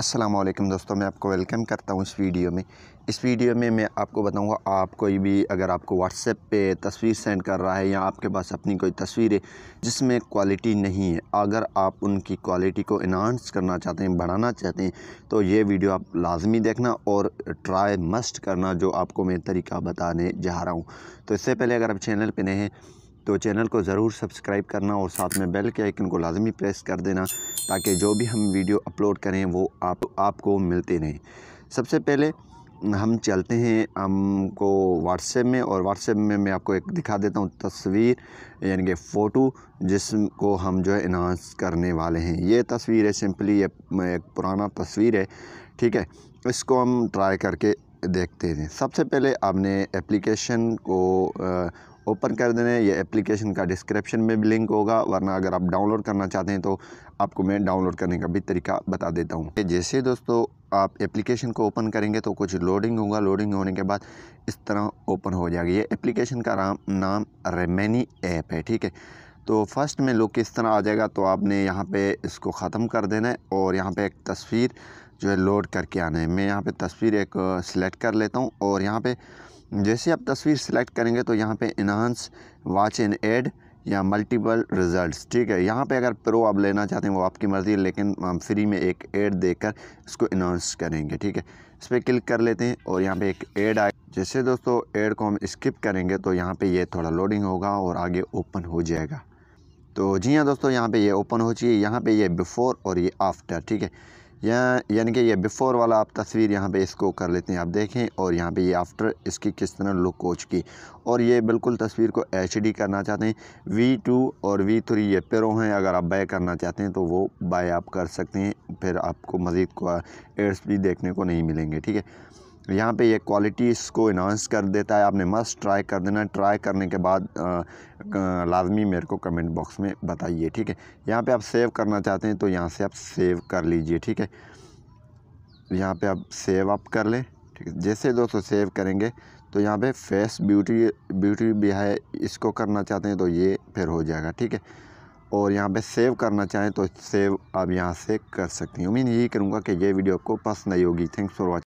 अस्सलाम वालेकुम दोस्तों मैं आपको वेलकम करता हूँ इस वीडियो में इस वीडियो में मैं आपको बताऊंगा आप कोई भी अगर आपको व्हाट्सएप पे तस्वीर सेंड कर रहा है या आपके पास अपनी कोई तस्वीर है जिसमें क्वालिटी नहीं है अगर आप उनकी क्वालिटी को इनहानस करना चाहते हैं बढ़ाना चाहते हैं तो ये वीडियो आप लाजमी देखना और ट्राई मस्ट करना जो आपको मैं तरीका बताने जा रहा हूँ तो इससे पहले अगर आप चैनल पर नहीं हैं तो चैनल को ज़रूर सब्सक्राइब करना और साथ में बेल के आइकन को लाजमी प्रेस कर देना ताकि जो भी हम वीडियो अपलोड करें वो आप आपको मिलते रहें सबसे पहले हम चलते हैं हमको व्हाट्सएप में और व्हाट्सएप में मैं आपको एक दिखा देता हूँ तस्वीर यानी कि फ़ोटो जिसको हम जो है इनहांस करने वाले हैं ये तस्वीर है सिंपली ये एक पुराना तस्वीर है ठीक है इसको हम ट्राई करके देखते हैं सबसे पहले आपने एप्लीकेशन को ओपन कर देना है ये एप्लीकेशन का डिस्क्रिप्शन में भी लिंक होगा वरना अगर आप डाउनलोड करना चाहते हैं तो आपको मैं डाउनलोड करने का भी तरीका बता देता हूँ जैसे दोस्तों आप एप्लीकेशन को ओपन करेंगे तो कुछ लोडिंग होगा लोडिंग होने के बाद इस तरह ओपन हो जाएगी ये एप्लीकेशन का नाम नाम रेमेनी ऐप है ठीक है तो फर्स्ट में लुक इस तरह आ जाएगा तो आपने यहाँ पे इसको ख़त्म कर देना है और यहाँ पे एक तस्वीर जो है लोड करके आना है मैं यहाँ पे तस्वीर एक सिलेक्ट कर लेता हूँ और यहाँ पे जैसे आप तस्वीर सिलेक्ट करेंगे तो यहाँ पे इन्हांस वाच इन एड या मल्टीपल रिज़ल्ट्स ठीक है यहाँ पे अगर प्रो आप लेना चाहते हैं वो आपकी मर्ज़ी है लेकिन हम फ्री में एक एड देकर इसको इनहांस करेंगे ठीक है इस पर क्लिक कर लेते हैं और यहाँ पे एक एड आए जैसे दोस्तों एड को हम स्किप करेंगे तो यहाँ पे ये यह थोड़ा लोडिंग होगा और आगे ओपन हो जाएगा तो जी हाँ दोस्तों यहाँ पे ये यह ओपन हो चाहिए यहाँ पे ये यह बिफ़ोर और ये आफ्टर ठीक है या यानी कि ये बिफ़ोर वाला आप तस्वीर यहाँ पे इसको कर लेते हैं आप देखें और यहाँ पे ये आफ्टर इसकी किस तरह लुक हो चुकी और ये बिल्कुल तस्वीर को एच करना चाहते हैं वी टू और वी थ्री ये पेरो हैं अगर आप बाय करना चाहते हैं तो वो बाय आप कर सकते हैं फिर आपको मज़ीद को एड्स भी देखने को नहीं मिलेंगे ठीक है यहाँ पे ये क्वालिटी इसको इनहांस कर देता है आपने मस्ट ट्राई कर देना ट्राई करने के बाद लाजमी मेरे को कमेंट बॉक्स में बताइए ठीक है यहाँ पे आप सेव करना चाहते हैं तो यहाँ से आप सेव कर लीजिए ठीक है यहाँ पे आप सेव अप कर लें ठीक है जैसे दोस्तों सेव करेंगे तो यहाँ पे फेस ब्यूटी ब्यूटी भी है इसको करना चाहते हैं तो ये फिर हो जाएगा ठीक है और यहाँ पे सेव करना चाहें तो सेव आप यहाँ से कर सकती हैं उम्मीद यही करूँगा कि ये वीडियो आपको पसंद आई होगी थैंक्स फॉर वॉचिंग